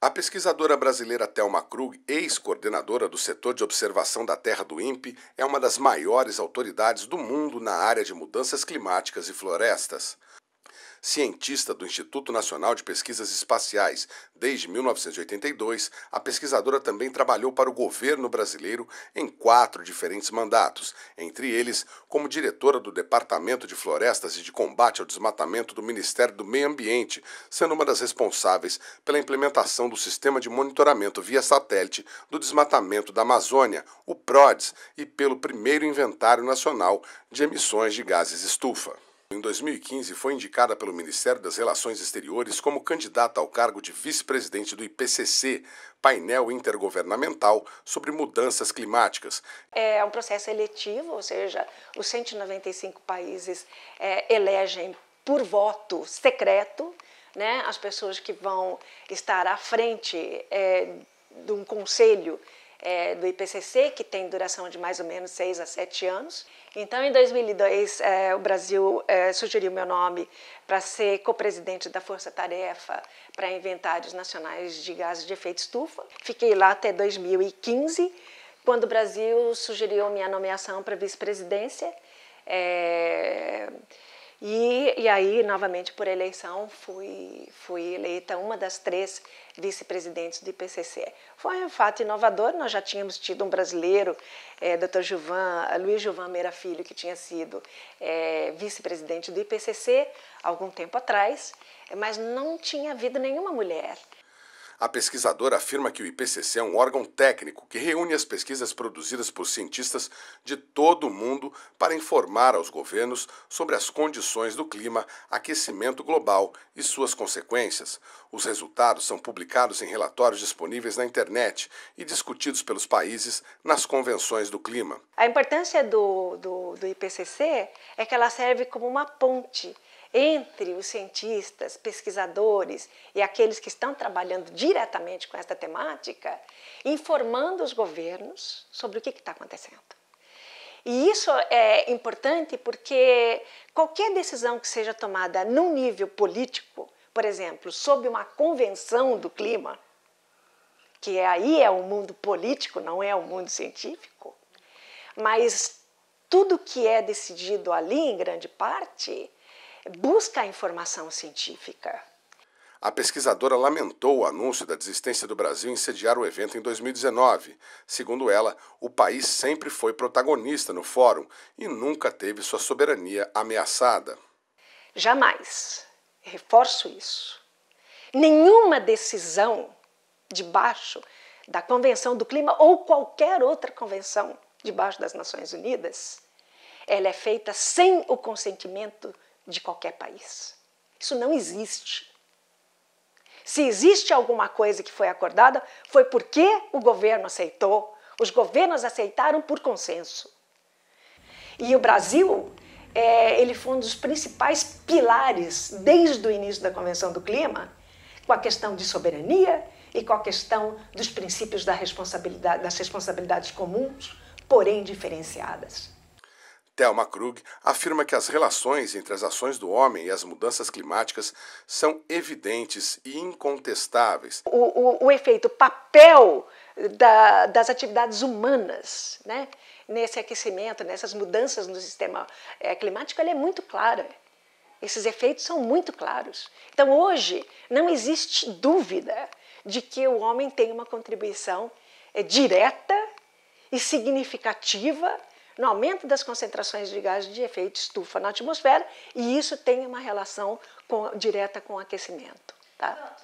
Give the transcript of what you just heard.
A pesquisadora brasileira Thelma Krug, ex-coordenadora do setor de observação da Terra do INPE, é uma das maiores autoridades do mundo na área de mudanças climáticas e florestas. Cientista do Instituto Nacional de Pesquisas Espaciais desde 1982, a pesquisadora também trabalhou para o governo brasileiro em quatro diferentes mandatos, entre eles como diretora do Departamento de Florestas e de Combate ao Desmatamento do Ministério do Meio Ambiente, sendo uma das responsáveis pela implementação do sistema de monitoramento via satélite do desmatamento da Amazônia, o PRODES, e pelo primeiro Inventário Nacional de Emissões de Gases Estufa. Em 2015, foi indicada pelo Ministério das Relações Exteriores como candidata ao cargo de vice-presidente do IPCC, painel intergovernamental sobre mudanças climáticas. É um processo eletivo, ou seja, os 195 países é, elegem por voto secreto né, as pessoas que vão estar à frente é, de um conselho é, do IPCC, que tem duração de mais ou menos seis a sete anos. Então, em 2002, é, o Brasil é, sugeriu meu nome para ser co-presidente da Força Tarefa para Inventários Nacionais de Gases de Efeito Estufa. Fiquei lá até 2015, quando o Brasil sugeriu minha nomeação para vice-presidência. É, e, e aí, novamente, por eleição, fui, fui eleita uma das três vice-presidentes do IPCC. Foi um fato inovador, nós já tínhamos tido um brasileiro, é, Dr. Juvan, Luiz Juvan Meira Filho, que tinha sido é, vice-presidente do IPCC algum tempo atrás, mas não tinha havido nenhuma mulher a pesquisadora afirma que o IPCC é um órgão técnico que reúne as pesquisas produzidas por cientistas de todo o mundo para informar aos governos sobre as condições do clima, aquecimento global e suas consequências. Os resultados são publicados em relatórios disponíveis na internet e discutidos pelos países nas convenções do clima. A importância do, do, do IPCC é que ela serve como uma ponte entre os cientistas, pesquisadores e aqueles que estão trabalhando diretamente com esta temática, informando os governos sobre o que está acontecendo. E isso é importante porque qualquer decisão que seja tomada num nível político, por exemplo, sob uma convenção do clima, que é aí é o um mundo político, não é o um mundo científico, mas tudo que é decidido ali, em grande parte, busca a informação científica. A pesquisadora lamentou o anúncio da desistência do Brasil em sediar o evento em 2019. Segundo ela, o país sempre foi protagonista no fórum e nunca teve sua soberania ameaçada. Jamais, reforço isso, nenhuma decisão debaixo da Convenção do Clima ou qualquer outra convenção debaixo das Nações Unidas, ela é feita sem o consentimento de qualquer país. Isso não existe. Se existe alguma coisa que foi acordada, foi porque o governo aceitou, os governos aceitaram por consenso. E o Brasil, é, ele foi um dos principais pilares desde o início da Convenção do Clima, com a questão de soberania e com a questão dos princípios da responsabilidade, das responsabilidades comuns, porém diferenciadas. Thelma Krug afirma que as relações entre as ações do homem e as mudanças climáticas são evidentes e incontestáveis. O, o, o efeito, o papel da, das atividades humanas né, nesse aquecimento, nessas mudanças no sistema é, climático, ele é muito claro. Esses efeitos são muito claros. Então, hoje, não existe dúvida de que o homem tem uma contribuição é, direta e significativa no aumento das concentrações de gases de efeito estufa na atmosfera, e isso tem uma relação com, direta com o aquecimento. Tá?